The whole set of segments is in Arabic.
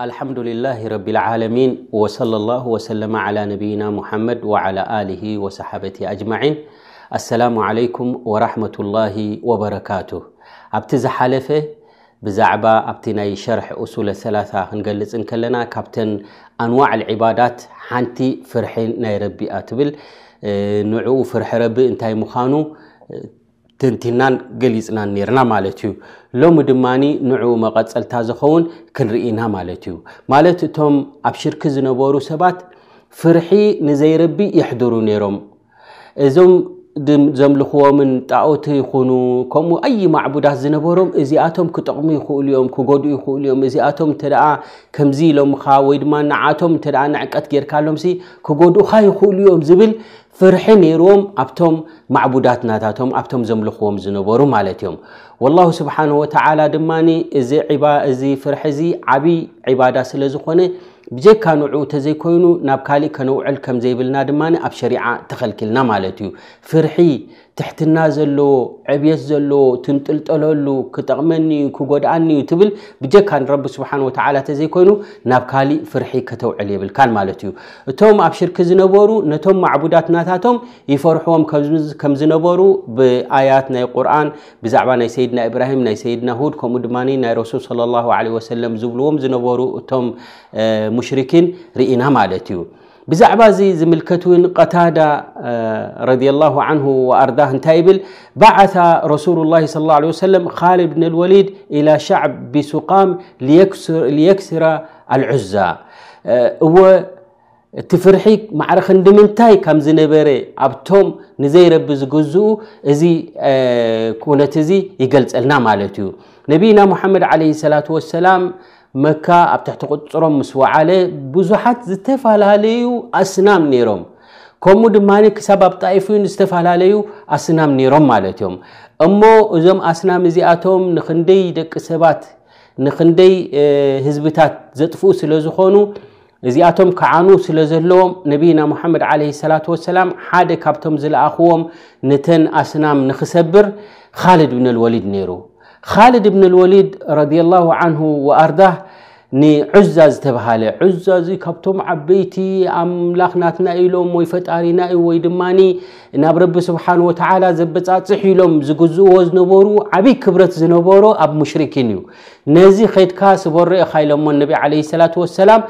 الحمد لله رب العالمين وصلى الله وسلم على نبينا محمد وعلى آله وصحابته أجمعين السلام عليكم ورحمة الله وبركاته أبتز حالفة بزعبة أبتناي شرح أصول الثلاثة هنقلت إن كلنا كابتن أنواع العبادات حنتي فرحين ناي ربي أتبل نعو فرح ربي انتاي مخانو ትንቲናን ገሊፅናን ነርና ማለት እዩ ሎሚ ድማኒ ንዕኡ መቐፀልታ ዝኸውን ክንርኢና ማለት እዩ ማለት እቶም ኣብ ሽርኪ ዝነበሩ ሰባት ፍርሒ ንዘይረቢ የሕድሩ ነይሮም እዞም ዘምልኽዎምን ጣኦቲ ይኹኑ ከምኡ ኣይ ማዕቡዳት ዝነበሮም እዚኣቶም ክጠቕሚ ይኽእሉ እዮም ክጎድኡ ይኽእሉ እዮም እዚኣቶም እንተደ ከምዚ ኢሎምካ ወይ ድማ ንዓቶም እንተ ንዕቀት ጌርካኣሎምሲ ክጎድኡካ ይኽእሉ እዮም ዝብል ፍርሒ ነይሩዎም ኣብቶም ማዕቡዳትናታቶም ኣብቶም ዘምልኽዎም ዝነበሩ ማለት እዮም ወላሁ ስብሓን ወተዓላ ድማ እዚ ፍርሒ እዚ ዓብይ ዕባዳ ስለ ዝኮነ ብጀካ ንዑኡ ተዘይኮይኑ ናብ ካሊእ ከነውዕል ከም ዘይብልና ድማ ኣብ ሸሪዓ ተከልክልና ማለት እዩ ፍር ትሕትና ዘለዎ ዕብየት ዘለዎ ትንጥልጠለሉ ክጠቕመኒዩ ክጎዳኣኒ ዩ ትብል ብጀካ ንረቢ ስብሓን ወተዓላ ተዘይኮይኑ ናብ ካሊእ ፍርሒ ከተውዕል የብልካል ማለት እዩ እቶም ኣብ ሽርክ ዝነበሩ ነቶም ማዕቡዳትናታቶም ይፈርሑዎም ከም ዝነበሩ ብኣያት ናይ ቁርኣን ብዛዕባ ናይ ሰይድና ኢብራሂም ናይ ሰይድና ሁድ ከምኡ ድማ ናይ ረሱል ለ ላ ለ ወሰለም ዝብልዎም ዝነበሩ እቶም ሙሽርኪን ርኢና ማለት እዩ بزعبازي زملكتون قتادة آه، رضي الله عنه وأرداه تايبل بعث رسول الله صلى الله عليه وسلم خالد بن الوليد إلى شعب بسقام ليكسر, ليكسر العزة آه، هو تفرحي معرخ دمنتاي كم زنبري أبتم نزير بزقزو إزي آه، كونتزي يقلت النام مالتو نبينا محمد عليه الصلاة والسلام መካ ኣብ ትሕቲ ቅፅፅሮም ምስ ወዓለ ብዙሓት ዝተፈላለዩ ኣስናም ነይሮም ከምኡ ድማ ክሳብ ኣብ ጣኢፉዩን ዝተፈላለዩ ኣስናም ነይሮም ማለት እዮም እሞ እዞም ኣስናም እዚኣቶም ንክንደይ ደቂ ሰባት ንክንደይ ህዝብታት ዘጥፍኡ ስለ ዝኾኑ እዚኣቶም ክዓኑ ስለ ዘለዎም ነቢና ሙሓመድ ዓለ ሰላት ወሰላም ሓደ ካብቶም ዝለኣኽዎም ነተን ኣስናም ንኽሰብር ካልድብነልወሊድ ነይሩ ካልድ እብን ልወሊድ ረላሁ ዓንሁ ወኣርዳ ንዑዛ ዝተብሃለ ዑዛ እዙ ካብቶም ዓበይቲ ኣምላኽ ናትና ኢሎም ወይ ፈጣሪና እዩ ወይ ድማኒ ናብ ረቢ ስብሓን ወተዓላ ዘበፃፅሕ ኢሎም ዝግዝእዎ ዝነበሩ ዓበይ ክብረት ዝነበሮ ኣብ ሙሽርኪን እዩ ነዚ ኸድካ ስበረኦካ ኢሎሞ ነብ ዓለ ሰላት ወሰላም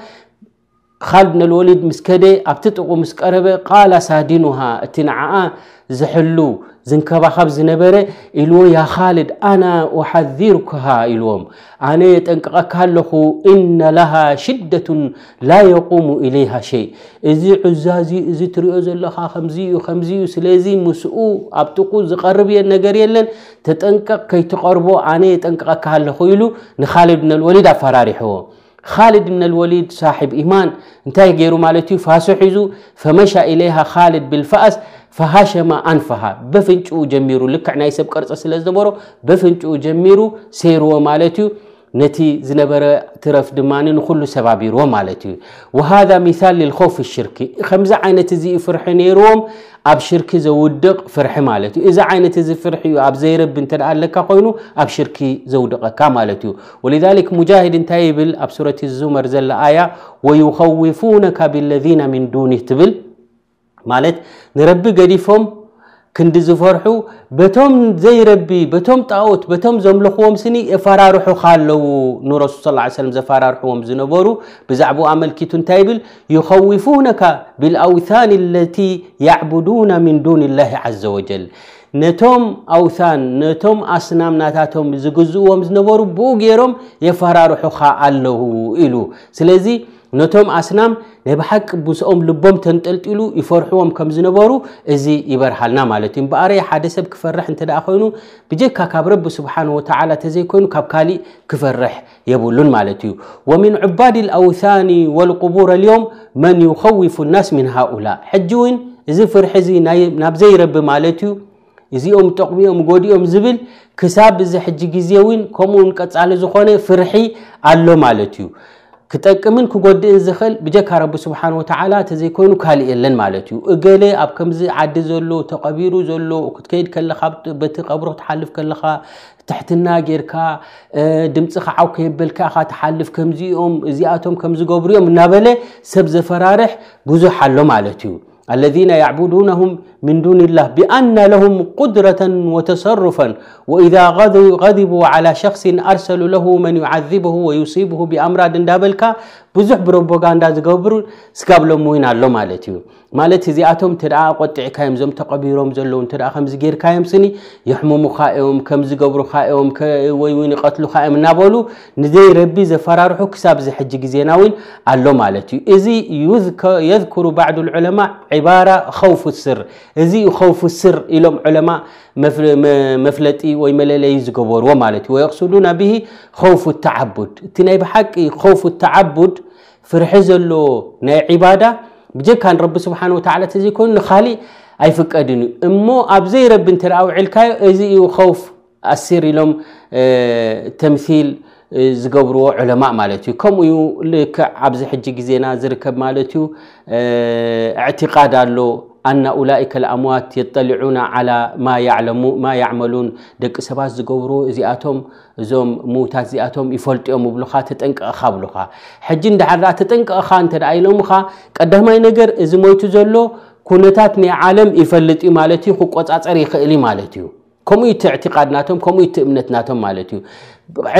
خالد بن الوليد مسكدي ابتتقو مسكربه قال سادينها اتنعاء زحلو زنكبخب زنبره إلو يا خالد أنا أحذركها إلوم أنا تنقق لخو إن لها شدة لا يقوم إليها شيء إذي عزازي إذي تريوز لها خمزي خمزي سلازي مسؤو أبتقو زقربي النقر يلن تتنقق كي تقربو أنا تنقق لخو إلو نخالد بن الوليد أفراري حوام خالد بن الوليد صاحب إيمان انتهى غير مالتي فاسو فمشى إليها خالد بالفأس فهاشم أنفها او جميرو لك عنا يسب قرصة بفنش او جميرو سيرو مالتي نتي زنبرا ترف دمانين سبابي سبابير مالتي وهذا مثال للخوف الشركي خمزة عينة زي فرحين روم اب شركي زودق فرحي مالتي اذا عينت زي فرحي اب زيرب انت لك قوينو اب شركي زودق كا ولذلك مجاهد تايبل اب سوره الزمر زل آية ويخوفونك بالذين من دون تبل مالت نربي قديفهم كند زفرحو بتم زي ربي بتم تعوت بتم زملخوم سني افرارحو خالو نور صلى الله عليه وسلم زفرارحوم زنبورو بزعبو عمل كيتون تايبل يخوفونك بالاوثان التي يعبدون من دون الله عز وجل ነቶም ኣውታን ነቶም ኣስናምናታቶም ዝግዝእዎም ዝነበሩ ብኡ ገይሮም የፈራርሑኻ ኣለዉ ኢሉ ስለዚ ነቶም ኣስናም ነብሓቂ ብስኦም ልቦም ተንጠልጢሉ ይፈርሕዎም ከም ዝነበሩ እዚ ይበርሃልና ማለት እዩ እምበኣረየ ሓደ ሰብ ክፈርሕ እንተ ደኣ ኮይኑ ብጀካ ካብ ረቢ ስብሓን ወተዓላ ተዘይኮይኑ ካብ ካሊእ ክፈርሕ የብሉን ማለት እዩ ወሚን ዑባድ ልኣውታኒ ወልቁቡር ልዮም መን ይኸዊፉ ናስ ምን ሃኡላ ሕጂ እውን እዚ ፍርሒ እዚ ናብ ዘይረቢ ማለት እዩ እዚኦም ጠቕሚኦም ጎዲኦም ዝብል ክሳብ ብዚ ሕጂ ግዜ እውን ከምኡውን ቀፃሊ ዝኮነ ፍርሒ ኣሎ ማለት እዩ ክጠቅምን ክጎዲእን ዝክእል ብጀካ ረቢ ስብሓን ወተላ ተዘይኮይኑ ካልእ የለን ማለት እዩ እገለ ኣብ ከምዚ ዓዲ ዘሎ ተቐቢሩ ዘሎ ክትከይድ ከለካበቲ ቀብሩ ክትሓልፍ ከለካ ትሕትና ጌይርካ ድምፂ ካዓው ከየበልክካ ተሓልፍ ከምዚኦም እዚኣቶም ከምዝገብሩዮም እናበለ ሰብ ዘፈራርሕ ብዙሕ ኣሎ ማለት እዩ ኣለና ዕቡዱናም من دون الله بأن لهم قدرة وتصرفا وإذا غضبوا على شخص أرسلوا له من يعذبه ويصيبه بأمراض دابلكا بزح بروبوغاندا زغبر سكابلو موين الله مالتي مالتي زي اتوم ترى قطع كايم زم زلون ترى خمس غير كايم سني يحمو خائم كم زغبر خائم وي وين خائم نابولو نزي ربي زفرار حكساب زي حج زيناوين مالتي اذا يذكر يذكر بعض العلماء عباره خوف السر እዚ خوف السر إلهم علماء مفل مفلتي ويملالي زكبر ومالتي ويقصدون به خوف التعبد تناي بحق خوف التعبد فرحز له ناي عبادة بجي كان رب سبحانه وتعالى تزي كون خالي أي فكادين أمو أبزي رب انت رأو علكاي إزي خوف السر إلهم تمثيل زقبرو علماء مالتي كم يو لك عبز حجي زينا زركب مالتي اعتقاد الله أن أولئك الأموات يطلعون على ما يعلمون ما يعملون دك سباز زقورو زياتهم زوم موتات زياتهم يفلطيهم بلخا تطنق خابلخا حجي اندحرا تطنق خا انت دايلهم خا قدماي ما از إذا ما ኩነታት ናይ ዓለም ይፈልጥ እዩ ማለት እዩ ክቆፃፀር ይኽእል እዩ ማለት እዩ كم እቲ ዕትቃድናቶም ከምኡ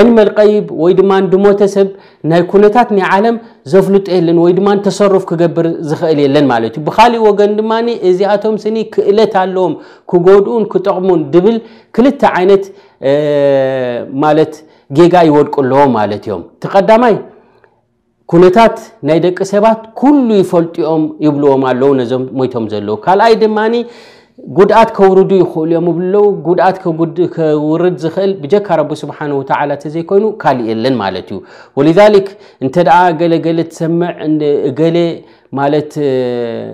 ዕንመልቀይብ ወይ ድማ ድሞተ ሰብ ናይ ኩነታት ናይ ዓለም ዘፍልጡ የለን ወይ ድማ ተሰሩፍ ክገብር ዝክእል የለን ማለት እዩ ብካሊእ ወገን ድማኒ እዚኣቶም ስኒ ክእለት ኣለዎም ክጎድኡን ክጠቕሙን ድብል ክልተ ዓይነት ማለት ጌጋ ይወድቁ ኣለዎ ማለት እዮም ተቀዳማይ ኩነታት ናይ ደቂ ሰባት ኩሉ ይፈልጥኦም ይብልዎም ኣለው ነዞም ሞይቶም ዘለዉ ካልኣይ ድማኒ قدات كورد يخول يوم بلو قدات كود كورد زخل بجك رب سبحانه وتعالى تزيكونو كالي إلن مالتو ولذلك انتدعى دعا قال تسمع ان قال مالت اه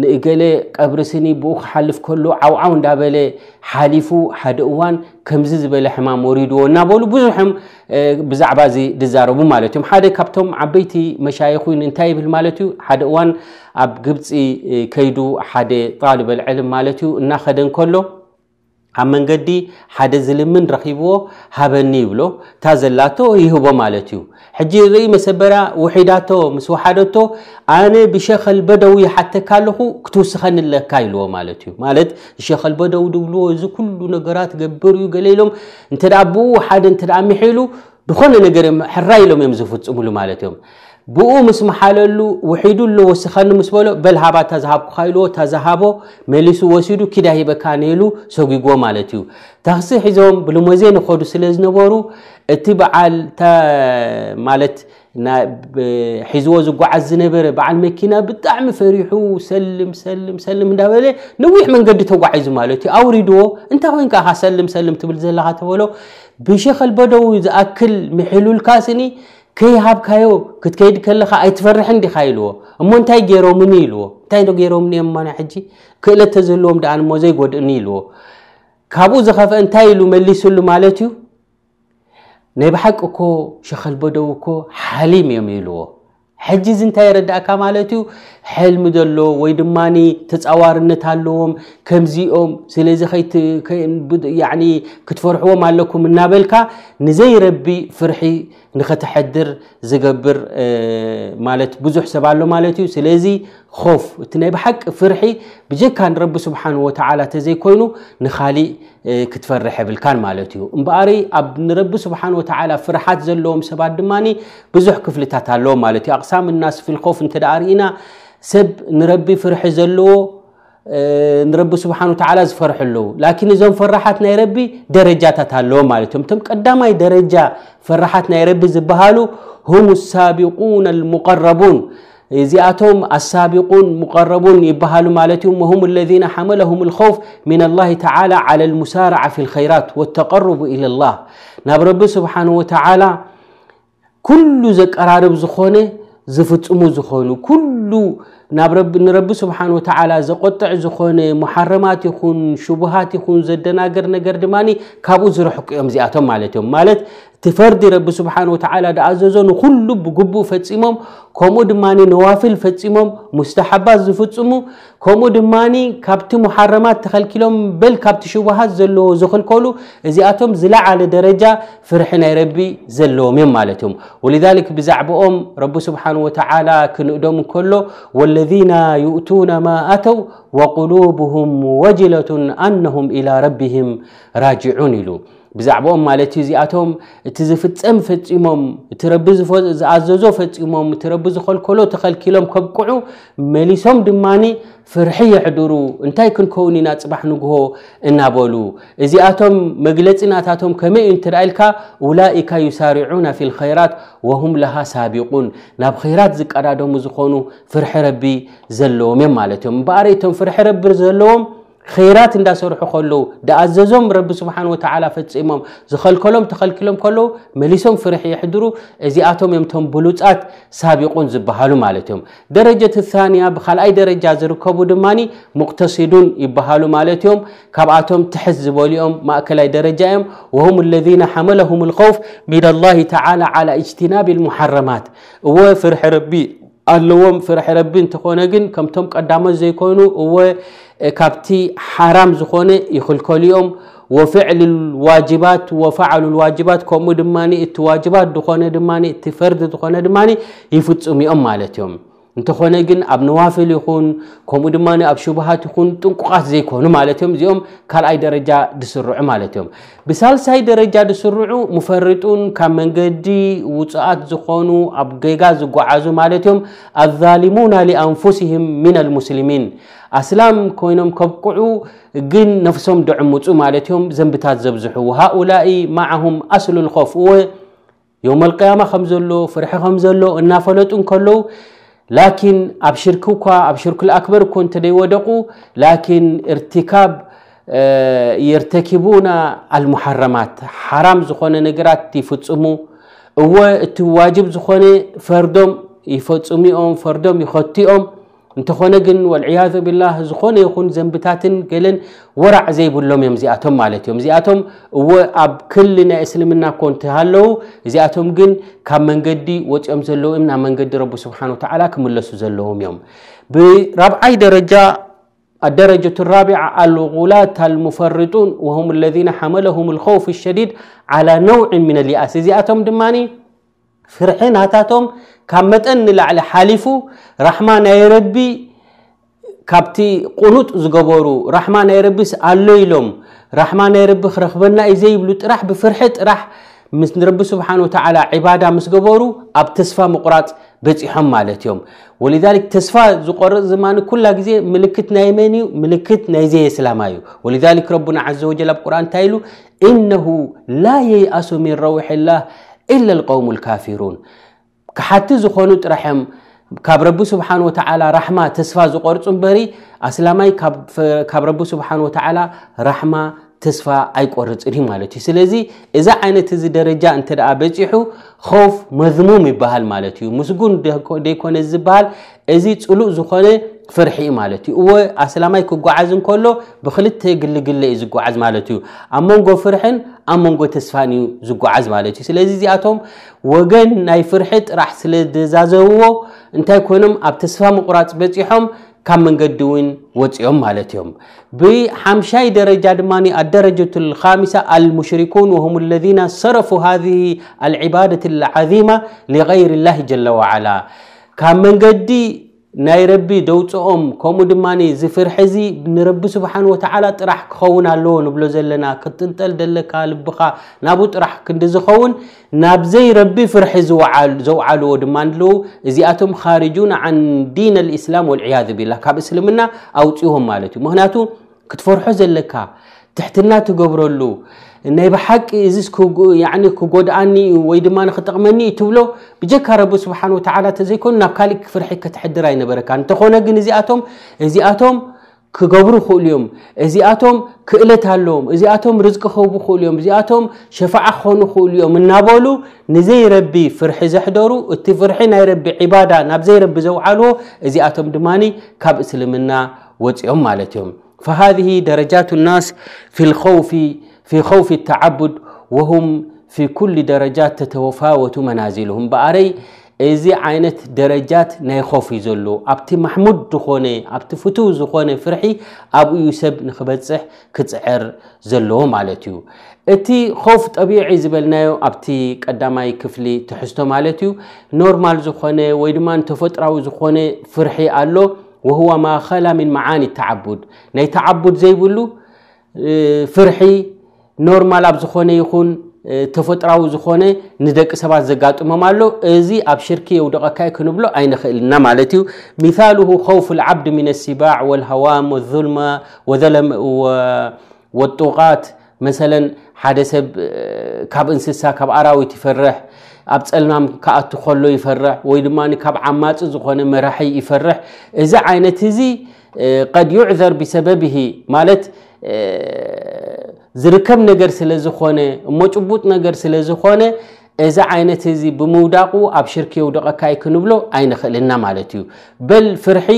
ንእገለ ቀብሪስኒ ብኡ ክሓልፍ ከሎ ዓዓው እንዳበለ ሓሊፉ ሓደ እዋን ከምዚ ዝበለ ሕማም ወሪድዎ እናበሉ ብዙሑም ብዛዕባ እዚ ዝዛረቡ ማለት እዮም ሓደ ካብቶም ዓበይቲ መሻየክን እንታይ ይብል ማለት እዩ ሓደ እዋን ኣብ ግብፂ ከይዱ ሓደ ጣልበልዕልም ማለት እዩ እናኸደን ከሎ ኣብ መንገዲ ሓደ ዝልምን ረኺብዎ ሃበኒ ይብሎ እታ ዘላቶ ይህቦ ማለት እዩ ሕጂ ርኢ መሰበርያ ውሒዳቶ ምስ ወሓደቶ ኣነ ብሸኸልበደው ይሓተካ ኣለኹ ክትውስኸኒለካ ኢልዎ ማለት እዩ ማለት ሸኸልበደው ድብልዎ እዚ ኩሉ ነገራት ገብር እዩ ገለ ኢሎም እንተ ብኡ ሓደ እንተ ሚሒሉ ዝኾነ ነገር ሕራ ኢሎም እዮም ዝፍፅምሉ ማለት እዮም ብኡ ምስ መሓለሉ ውሒዱሎ ወሲኻኒ ምስ በሎ በልሃባ ተዝሃብኩካኢልዎ ተዘሃቦ መሊሱ ወሲዱ ኪዳሂበካ ነይሉ ሰጉጉዎ ማለት እዩ ታኽሲ ሒዞም ብልሞዜ ንኸዱ ስለ ዝነበሩ እቲ በዓልማለት ሒዝዎ ዝጓዓዝ ዝነበረ በዓል መኪና ብጣዕሚ ፈሪሑ ሰልምሰልሰልም እንዳበለ ንዊሕ መንገዲ ተጓዒዙ ማለት እዩ ኣውሪድዎ እንታይ ኮይንከዓ ካ ሰልም ሰልም ትብል ዘለካ ተበሎ ብሸኸል በደው ዝኣክል ምሒሉልካስኒ ከይሃብካዮ ክትከይድ ከለካ ኣይትፈርሕን ዲኻ ኢልዎ እሞ እንታይ ገይሮምኒ ኢልዎ እንታይ ዶ ገይሮምኒ ዮም ና ሕጂ ክእለት ተዘለዎም ድኣ ንሞ ዘይጎድእኒ ኢልዎ ካብኡ ዝኸፍአ እንታይ ኢሉ መሊሱሉ ማለት እዩ ናይ ብሓቂ እኮ ሸኸልበደው እኮ ሓሊም እዮም ኢልዎ ሕጂ እዚ እንታይ የረዳእካ ማለት እዩ ሕልሚ ዘሎ ወይ ድማ ተፃዋርነት ኣለዎም ከምዚኦም ስለዚ ክትፈርሕዎም ኣለኩም እናበልካ ንዘይረቢ ፍርሒ نختحدر زجبر مالت بزح سبالو مالتي سلازي خوف تنيب حق فرحي بجي كان رب سبحانه وتعالى تزيكوينو نخالي كتفرح بالكان مالتيو مباري اب رب سبحانه وتعالى فرحات زلوم سباد دماني بزح كفلتات اللوم مالتي اقسام الناس في الخوف انتدارينا سب نربي فرح زلو نرب سبحانه وتعالى زفرح له لكن إذا فرحت نيربي درجة تتعلو مالتهم تم قدام أي درجة فرحت نيربي زبهالو هم السابقون المقربون إذا أتهم السابقون مقربون يبهالو مالتهم وهم الذين حملهم الخوف من الله تعالى على المسارعة في الخيرات والتقرب إلى الله نرب سبحانه وتعالى كل ذكر عرب زخونه ዝፍፅሙ ዝኾኑ ኩሉ ንረቢ ስብሓን ወተዓላ ዘቆጠዕ ዝኮነ ማሓረማት ይኹን ሽቡሃት ይኹን ዘደናገር ነገር ድማኒ ካብኡ ዝረሕቂ ዮም እዚኣቶም ማለት እዮምማለት تفردي رب سبحانه وتعالى دعززون كل بقبو فتصيمهم كومو دماني نوافل فتصيمهم مستحبات زفتصمو كومو دماني كابت محرمات لهم بل كابت شبهات زلو كولو ازياتهم زلع على درجة فرحنا ربي من مالتهم ولذلك بزعبهم رب سبحانه وتعالى ادوم كله والذين يؤتون ما أتوا وقلوبهم وجلة أنهم إلى ربهم راجعون له ብዛዕባኦም ማለት ዩ እዚኣቶም እቲ ዝፍፀም ፈፂሞም እቲ ረቢ ዝኣዘዞ ፈፂሞም እቲ ረቢ ዝኸልከሎ ተኸልኪሎም ከብቅዑ መሊሶም ድማኒ ፍርሒ የሕድሩ እንታይ ክንከውን ኢና ፅባሕ ንግሆ እናበሉ እዚኣቶም መግለፂናታቶም ከመይ እዩ እንትደ ኢልካ ኡላኢካ ዩሳርዑና ፊልኸይራት ወሁም ለሃ ሳቢቁን ናብ ኸይራት ዝቀዳደሙ ዝኾኑ ፍርሒ ረቢ ዘለዎም እዮም ማለት እዮም እምበኣሪእቶም ፍርሒ ረብር ዘለዎም خيرات إن دا سرحو خلو دا أززهم رب سبحانه وتعالى فتسئمهم زخل كلهم تخل كلهم كلو مليسهم فرح يحضرو إزي آتهم يمتهم بلوطات سابقون زبهالو مالتهم درجة الثانية بخال أي درجة زركبو دماني مقتصدون يبهالو مالتهم كاب آتهم تحزبو ليهم ما أكل أي درجة يم وهم الذين حملهم الخوف من الله تعالى على اجتناب المحرمات وفرح ربي اللوم فرح ربي انتخونا جن كم تم قدامة زي كونو ካብቲ ሓራም ዝኾነ ይኽልከልኦም ወፍዕል ዋባት ወፍዓሉ ዋጅባት ከምኡ ድማ እቲ ዋጅባት ዝኮነ ድማ እቲ ፈርድ ዝኮነ ድማ ይፍፅም ኦም ማለት እዮም እንተኾነ ግን ኣብ ነዋፍል ይኹን ከምኡ ድማ ኣብ ሽቡሃት ይኹን ጥንቁቃት ዘይኮኑ ማለት እዮም እዚኦም ካልኣይ ደረጃ ድስርዑ ማለት እዮም ብሳልሳይ ደረጃ ዝስርዑ ምፈርጡን ካብ መንገዲ ውፅኣት ዝኮኑ ኣብ ገጋ ዝጓዓዙ ማለት እዮም ኣዛልሙና ሊኣንፍስህም ምና ልሙስልሚን أسلام كوينهم كبقعو جن نفسهم دعموتو مالتهم زنبتات زبزحو هؤلاء معهم أصل الخوف هو يوم القيامة خمزلو فرح خمزلو النافلات انكلو لكن أبشركوكا أبشرك الأكبر كنت لي ودقو لكن ارتكاب يرتكبون المحرمات حرام زخونة نقرات تفتسمو هو تواجب زخونة فردم يفتسميهم فردم يخطيهم እንተኾነ ግን ወልዕያዙ ብላህ ዝኾነ ይኹን ዘንብታትን ገለን ወራዕ ዘይብሎም እዮም እዚኣቶም ማለት እዮም እዚኣቶም እወ ኣብ ክሊ ናይ እስልምና ኮ እንተሃለዉ እዚኣቶም ግን ካብ መንገዲ ወፂኦም ዘለዉ እዮም ናብ መንገዲ ረቢ ስብሓን ወተዓላ ክምለሱ ዘለዎም እዮም ብራብዓይ ደረጃ الدرجة الرابعة الغلاة المفرطون وهم الذين حملهم الخوف الشديد على نوع من اليأس زياتهم دماني فرحين هاتاتهم كامت أن لعلى حالفو رحمان يا ربي كابتي قنوت زغبورو رحمان يا ربي سألويلوم رحمن يا ربي خرخبنا إزاي بلوت راح بفرحت راح مثل رب سبحانه وتعالى عبادة مسجبورو أب تسفى مقرات بيت مالت يوم ولذلك تسفى زقر زمان كلها جزء ملكت نايماني ملكت نايزي سلامايو ولذلك ربنا عز وجل بقران تايلو إنه لا ييأس من روح الله ኢላ ልቆውም ልካፊሩን ክሓቲ ዝኾኑ ጥራሕም ካብ ረቢ ስብሓን ወተዓላ ራሕማ ተስፋ ዝቆርፁ እንበሪ ኣስላማይ ካብ ረቢ ስብሓን ወተዓላ ራሕማ ተስፋ ኣይቆርፅን ዩ ማለት እዩ ስለዚ እዛ ዓይነት ዚ ደረጃ እንተኣ በፂሑ ኸውፍ መዝሙም ይበሃል ማለት እዩ ምስጉን ዘይኮነ ዝበሃል እዚ ፅሉእ ዝኾነ ፍርሒ ኡ ማለት እዩ እወ ኣስላማይ ክጓዓዝ እንከሎ ብክልተ ግልግሊ እዩ ዝጓዓዝ ማለት እዩ ኣብ መንጎ ፍርሕን ኣብ መንጎ ተስፋን እዩ ዝጓዓዝ ማለት እዩ ስለዚ እዚኣቶም ወገን ናይ ፍርሒ ጥራሕ ስለዘዛዘብዎ እንታይ ኮይኖም ኣብ ተስፋ ምቑራፅ በፂሖም ካብ መንገዲ እውን ወፂኦም ማለት እዮም ብሓምሻይ ደረጃ ድማ ኣደረጀة الካሚሳ አልሙሽሪኩን وهም اለذና ሰረፉ ሃذه الዕባደة الዓظማ لغይር الላه ጀለ وዓላ ካብ መንገዲ ناي ربي دوت أم كومود ماني زفر حزي نربي سبحانه وتعالى راح كخون اللون بلوزلنا كتنتل دل كالبقى نابوت راح كندز خون نابزي ربي فرحز وعال زو عال ودمانلو زياتهم خارجون عن دين الإسلام والعياذ بالله كاب إسلامنا أو تيهم مالتي مهناتو كتفرحز اللكا تحتنا تقبرلو نيب حق إزيس يعني كوجود أني ويد ما نختقمني تبلو بجك هرب سبحانه وتعالى تزيكون نبكالك فرحي كتحدراي نبرك أن تخونا جنزي أتوم إزي أتوم كجبر خوليوم إزي أتوم كإلة هالوم إزي أتوم رزق خوب خوليوم إزي أتوم شفاعة خون خوليوم من نابولو نزي ربي فرح زحدارو التفرحين يا ربي عبادة نبزي رب زو علو إزي أتوم دماني كابسلمنا إسلامنا وتيوم مالتهم فهذه درجات الناس في الخوف في خوف التعبد وهم في كل درجات تتفاوت منازلهم بأري إذا عينت درجات نيخوف يزلو أبتي محمود دخوني أبتي فتوز زخوني فرحي أبو يوسف نخبتسح كتسعر زلو مالتيو إتي خوف طبيعي زبلنايو أبتي قداماي كفلي تحستو مالتيو نورمال زخوني ويدمان تفتراو زخوني فرحي ألو وهو ما خلا من معاني التعبد ناي تعبد زي بلو آه، فرحي نورمال اب زخونه يخون تفطراو زخونه ندق سبا زغاطم مالو ازي ابشركي يودق كاي كنبلو اين خلنا مالتيو مثاله خوف العبد من السباع والهوام والظلمة وذلم و... والطغات مثلا حادثه كاب انسسا كاب اراوي تفرح اب صلنام كاتو خلو يفرح ويدماني كاب عماص زخونه مرحي يفرح اذا عينت زي قد يعذر بسببه مالت أه ዝርከብ ነገር ስለ ዝኾነ እሞ ጭቡጥ ነገር ስለ ዝኾነ እዚ ዓይነት እዚ ብምውዳቑ ኣብ ሽርክ የውደቐካይ ክንብሎ ኣይንኽእልና ማለት እዩ በል ፍርሒ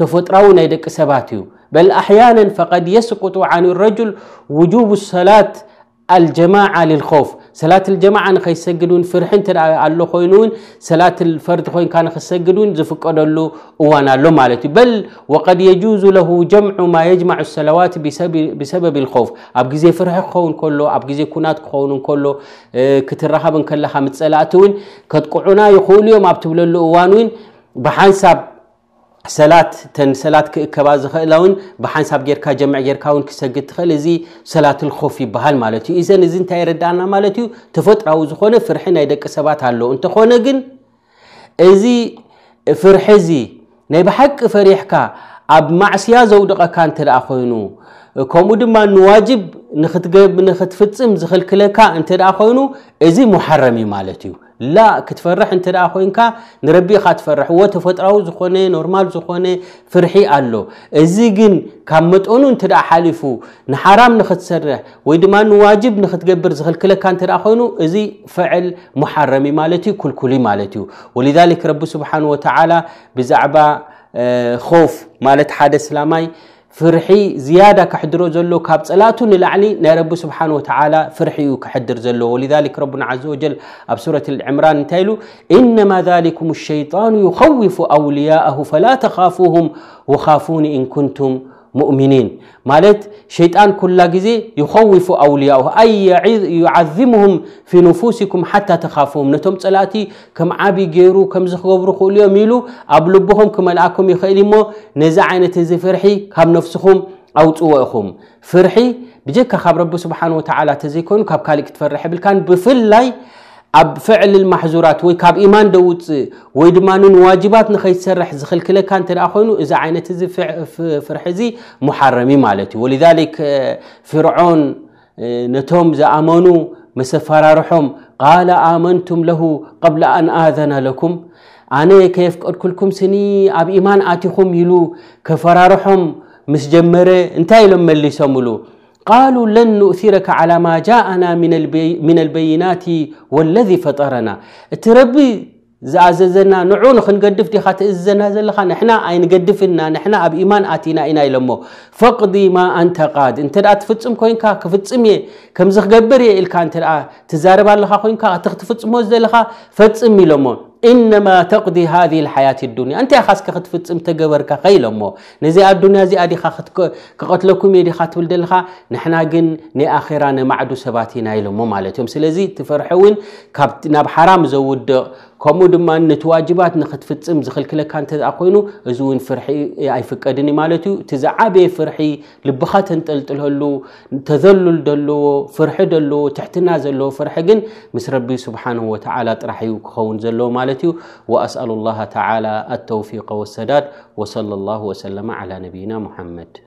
ተፈጥራዊ ናይ ደቂ ሰባት እዩ በል ኣሕያና ፈቀድ የስቁጡ ዓን ረጅል ውጁብ ሰላት الجماعة للخوف سلات الجماعة نخي سجلون فرحين ترى على خوينون سلات الفرد خوين كان خي سجلون زفك أدلو وانا لو بل وقد يجوز له جمع ما يجمع السلوات بسبب بسبب الخوف أبجزي فرح خون كله أبجزي كونات خون كله كترهاب كلها متسلاتون كتقعنا يخون يوم أبتبل له وانوين بحسب ሰላት ተን ሰላት ክእከባ ዝኽእላ ውን ብሓንሳብ ጌርካ ጀምዕ ጌርካ ውን ክሰግድ ትኽእል እዚ ሰላትልኮፍ ይበሃል ማለት እዩ ኢዘን እዚ እንታይ ይረዳእና ማለት እዩ ተፈጥራዊ ዝኮነ ፍርሒ ናይ ደቂ ሰባት ኣለዉ እንተኮነ ግን እዚ ፍርሒ ዚ ናይ ብሓቂ ፈሪሕካ ኣብ ማዕስያ ዘውደቐካ እንተደኣ ኮይኑ ከምኡ ድማ ንዋጅብ ንክትፍፅም ዝኽልክለካ እንተደኣ ኮይኑ እዚ መሓረም እዩ ማለት እዩ لا كتفرح انت لا خوينكا نربي خاتفرح هو تفطراو زخونه نورمال زخوني فرحي الله ازي كن كمطونو انت حالفو نحرام نختسرح ويدمان واجب نختجبر زخلكلك انت لا خوينو ازي فعل محرمي مالتي كلكلي مالتي ولذلك رب سبحانه وتعالى بزعبه خوف مالت حادث لاماي فرحي زيادة كحدر زلو كابتسلاتو نلعلي نرب سبحانه وتعالى فرحي كحدر زلو ولذلك ربنا عز وجل بسورة العمران تايلو إنما ذلكم الشيطان يخوف أولياءه فلا تخافوهم وخافوني إن كنتم مؤمنين مالت شيطان كل جزي يخوف أولياءه أي يعذمهم في نفوسكم حتى تخافهم نتم تلاتي كم عابي جيرو كم زخبرو خوليا ميلو أبلبهم كم الأكم يخيلمو نزعنا تزي فرحي كم نفسهم أو تواهم فرحي بجك خبر رب سبحانه وتعالى تزيكون كاب كالك تفرح بالكان بفل لاي اب فعل المحظورات وي كاب ايمان دوت وي دمانن واجبات نخي سرح زخل كله كان ترى خوينو اذا عينت زي فرحزي محرمي مالتي ولذلك فرعون نتوم زي امانو مسفر رحم قال امنتم له قبل ان اذن لكم انا كيف كلكم سني اب ايمان اتيكم يلو كفرارحم مس مسجمره انتي لهم اللي سملو قالوا لن نؤثرك على ما جاءنا من البي من البينات والذي فطرنا تربي زعززنا نعون خنقدف دي خات ازنا زلخا نحنا اي نقدفنا نحنا اب ايمان اتينا إنا يلمو فقدي ما انت قاد انت دا تفصم كوينكا كفصمي كم زخ غبر يلكا انت دا تزارب الله خوينكا تخت فصمو زلخا فصمي لمو إنما تقضي هذه الحياة الدنيا أنت يا خاص كخد فتس أم تجبر كخيل أمه نزي الدنيا زي أدي خاخد كقتلكم يدي خاتول دلها نحنا جن نأخرنا معدو سباتي نايل أمه مالت يوم سلزي تفرحون كاب ناب حرام زود كمود ما نتواجبات نخد فتس أم زخل كل كانت أقوينو زون فرحي أي فكادني مالتو تزعبي فرحي لبخات أنت قلت له تذلل دلو فرح دلو تحت نازل له فرح جن مس ربي سبحانه وتعالى ترحيو كخون زلو مالتو مالتي وأسأل الله تعالى التوفيق والسداد وصلى الله وسلم على نبينا محمد.